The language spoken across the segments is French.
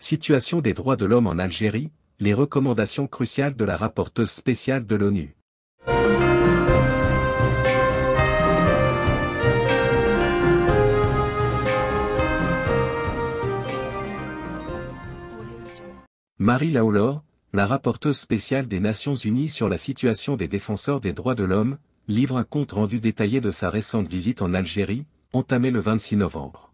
Situation des droits de l'homme en Algérie, les recommandations cruciales de la rapporteuse spéciale de l'ONU. Marie Laulor, la rapporteuse spéciale des Nations Unies sur la situation des défenseurs des droits de l'homme, livre un compte rendu détaillé de sa récente visite en Algérie, entamée le 26 novembre.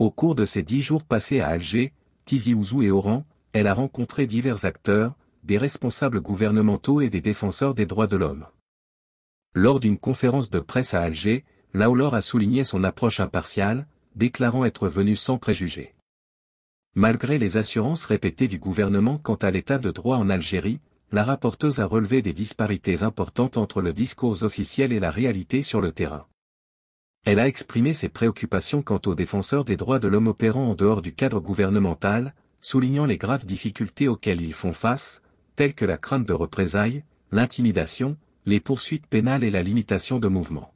Au cours de ces dix jours passés à Alger, Tizi Ouzou et Oran, elle a rencontré divers acteurs, des responsables gouvernementaux et des défenseurs des droits de l'homme. Lors d'une conférence de presse à Alger, Laoulor a souligné son approche impartiale, déclarant être venue sans préjugés. Malgré les assurances répétées du gouvernement quant à l'état de droit en Algérie, la rapporteuse a relevé des disparités importantes entre le discours officiel et la réalité sur le terrain elle a exprimé ses préoccupations quant aux défenseurs des droits de l'homme opérant en dehors du cadre gouvernemental, soulignant les graves difficultés auxquelles ils font face, telles que la crainte de représailles, l'intimidation, les poursuites pénales et la limitation de mouvement.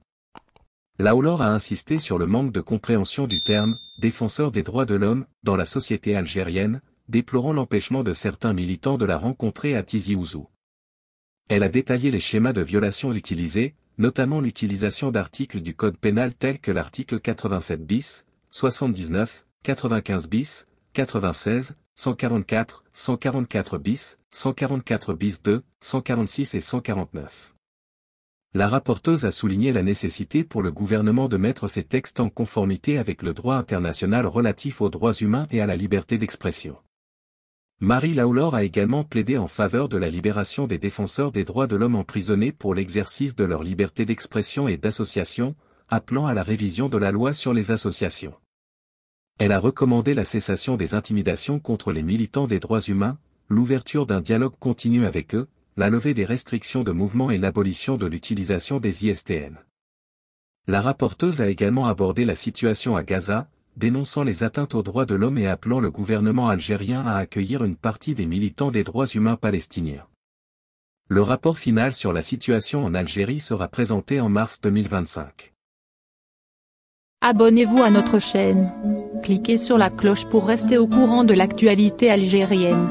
Laoulor a insisté sur le manque de compréhension du terme « défenseur des droits de l'homme » dans la société algérienne, déplorant l'empêchement de certains militants de la rencontrer à Tizi Ouzou. Elle a détaillé les schémas de violations utilisés, notamment l'utilisation d'articles du Code pénal tels que l'article 87 bis, 79, 95 bis, 96, 144, 144 bis, 144 bis 2, 146 et 149. La rapporteuse a souligné la nécessité pour le gouvernement de mettre ses textes en conformité avec le droit international relatif aux droits humains et à la liberté d'expression. Marie Laulor a également plaidé en faveur de la libération des défenseurs des droits de l'homme emprisonnés pour l'exercice de leur liberté d'expression et d'association, appelant à la révision de la loi sur les associations. Elle a recommandé la cessation des intimidations contre les militants des droits humains, l'ouverture d'un dialogue continu avec eux, la levée des restrictions de mouvement et l'abolition de l'utilisation des ISTN. La rapporteuse a également abordé la situation à Gaza, dénonçant les atteintes aux droits de l'homme et appelant le gouvernement algérien à accueillir une partie des militants des droits humains palestiniens. Le rapport final sur la situation en Algérie sera présenté en mars 2025. Abonnez-vous à notre chaîne. Cliquez sur la cloche pour rester au courant de l'actualité algérienne.